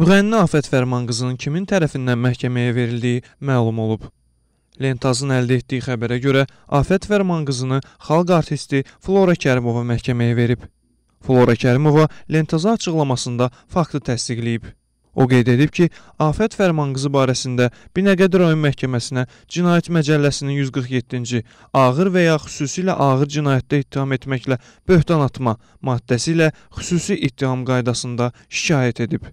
Müğənni Afət Fərmanqızının kimin tərəfindən məhkəməyə verildiyi məlum olub. Lentazın əldə etdiyi xəbərə görə Afət Fərmanqızını xalq artisti Flora Kərimova məhkəməyə verib. Flora Kərimova Lentaza açıqlamasında faktı təsdiqləyib. O qeyd edib ki, Afət Fərmanqızı barəsində Binəqədi rayon məhkəməsinə Cinayət Məcəlləsinin 147-ci ağır və ya xüsusilə ağır cinayətdə ittiham etməklə böhtan atma maddəsi ilə xüsusi ittiham qaydasında şikayət edib.